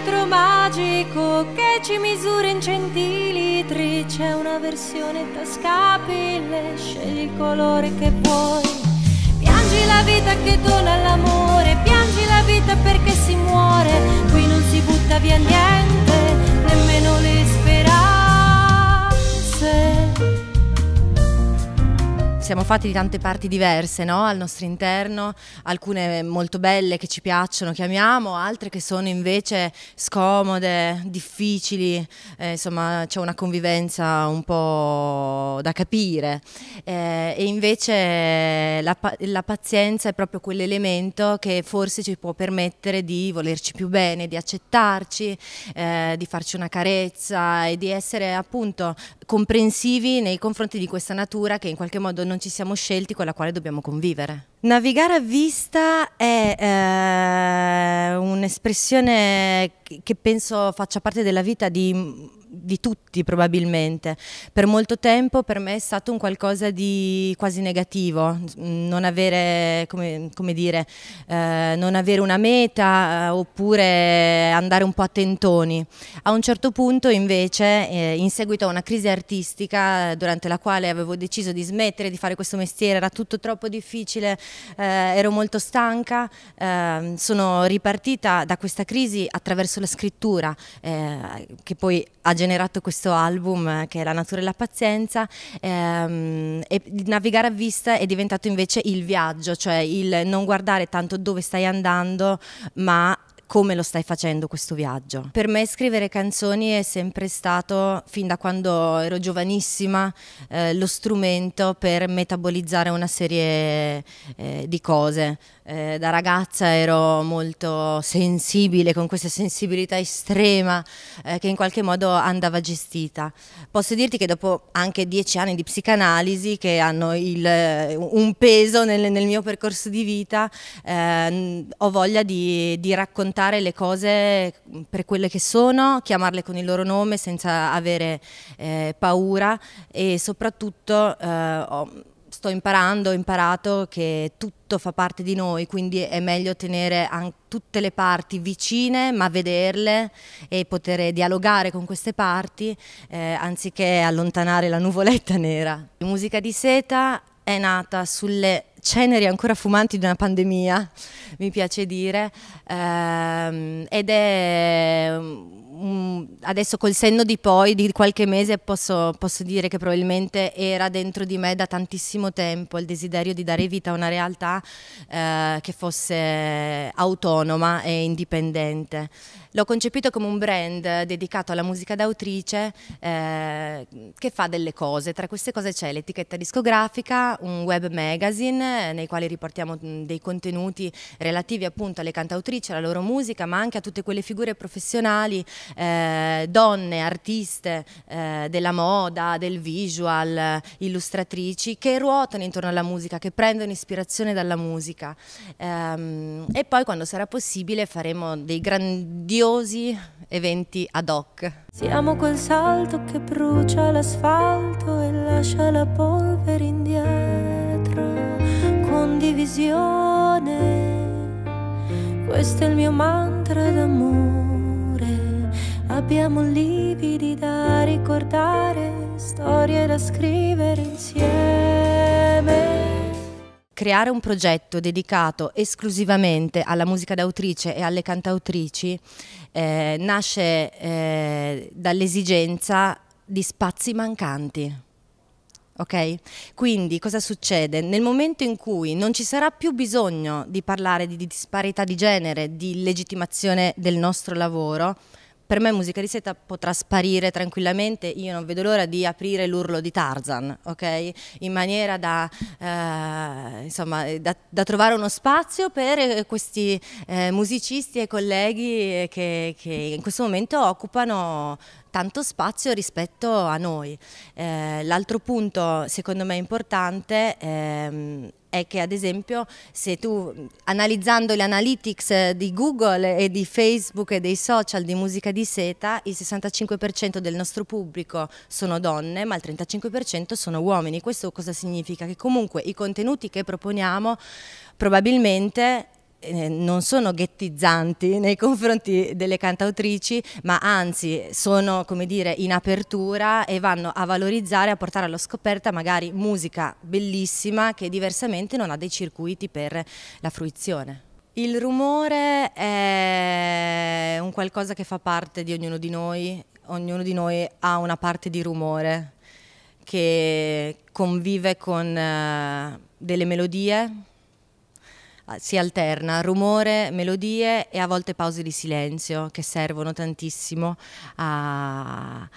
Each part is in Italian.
metro magico che ci misura in centilitri, c'è una versione tascabile, scegli il colore che vuoi. Piangi la vita che dona l'amore, piangi la vita perché si muore, qui non si butta via niente. siamo fatti di tante parti diverse no? al nostro interno, alcune molto belle che ci piacciono, che amiamo, altre che sono invece scomode, difficili, eh, insomma c'è una convivenza un po' da capire eh, e invece la, la pazienza è proprio quell'elemento che forse ci può permettere di volerci più bene, di accettarci, eh, di farci una carezza e di essere appunto comprensivi nei confronti di questa natura che in qualche modo non ci siamo scelti, con la quale dobbiamo convivere. Navigare a vista è eh, un'espressione che penso faccia parte della vita di, di, tutti probabilmente. Per molto tempo per me è stato un qualcosa di quasi negativo, non avere, come, come dire, eh, non avere una meta eh, oppure andare un po' a tentoni. A un certo punto invece, eh, in seguito a una crisi artistica durante la quale avevo deciso di smettere di fare questo mestiere, era tutto troppo difficile, eh, ero molto stanca, eh, sono ripartita da questa crisi attraverso la scrittura eh, che poi ha generato questo album eh, che è La natura e la pazienza ehm, e navigare a vista è diventato invece il viaggio, cioè il non guardare tanto dove stai andando ma come lo stai facendo questo viaggio. Per me scrivere canzoni è sempre stato, fin da quando ero giovanissima, eh, lo strumento per metabolizzare una serie eh, di cose. Eh, da ragazza ero molto sensibile, con questa sensibilità estrema eh, che in qualche modo andava gestita. Posso dirti che dopo anche dieci anni di psicanalisi che hanno il, eh, un peso nel, nel, mio percorso di vita, eh, ho voglia di, di raccontare accettare le cose mm, per quelle che sono, chiamarle con il loro nome senza avere eh, paura e soprattutto eh, ho, sto imparando, ho imparato che tutto fa parte di noi, quindi è meglio tenere tutte le parti vicine, ma vederle e poter dialogare con queste parti eh, anziché allontanare la nuvoletta nera. Musica di seta è nata sulle ceneri ancora fumanti di una pandemia, mi piace dire, ehm, ed è Mm, adesso col senno di poi, di qualche mese, posso, posso, dire che probabilmente era dentro di me da tantissimo tempo il desiderio di dare vita a una realtà eh, che fosse autonoma e indipendente. L'ho concepito come un brand dedicato alla musica d'autrice eh, che fa delle cose. Tra queste cose c'è l'etichetta discografica, un web magazine eh, nei quali riportiamo mm, dei contenuti relativi appunto alle cantautrici, alla loro musica, ma anche a tutte quelle figure professionali eh, donne, artiste eh, della moda, del visual, illustratrici che ruotano intorno alla musica, che prendono ispirazione dalla musica. Ehm, e poi quando sarà possibile faremo dei grandiosi eventi ad hoc. Siamo quel salto che brucia l'asfalto e lascia la polvere indietro. Condivisione, questo è il mio mantra d'amore. Abbiamo lividi da ricordare, storie da scrivere insieme. Creare un progetto dedicato esclusivamente alla musica d'autrice e alle cantautrici eh, nasce eh, dall'esigenza di spazi mancanti. Okay? Quindi cosa succede? Nel momento in cui non ci sarà più bisogno di parlare di disparità di genere, di legittimazione del nostro lavoro, per me musica di seta potrà sparire tranquillamente, io non vedo l'ora di aprire l'urlo di Tarzan, ok? In maniera da, eh, insomma, da, da trovare uno spazio per eh, questi eh, musicisti e colleghi eh, che, che in questo momento occupano tanto spazio rispetto a noi. Eh, L'altro punto secondo me importante ehm, è che ad esempio se tu analizzando le analytics di Google e di Facebook e dei social di musica di seta, il 65% del nostro pubblico sono donne, ma il 35% sono uomini. Questo cosa significa? Che comunque i contenuti che proponiamo probabilmente eh, non sono ghettizzanti nei confronti delle cantautrici, ma anzi sono come dire in apertura e vanno a valorizzare, a portare alla scoperta magari musica bellissima che diversamente non ha dei circuiti per la fruizione. Il rumore è un qualcosa che fa parte di ognuno di noi, ognuno di noi ha una parte di rumore che convive con eh, delle melodie, eh, si alterna rumore, melodie e a volte pause di silenzio che servono tantissimo a,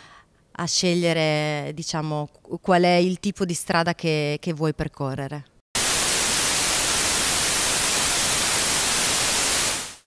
a scegliere diciamo, qual è il tipo di strada che, che vuoi percorrere.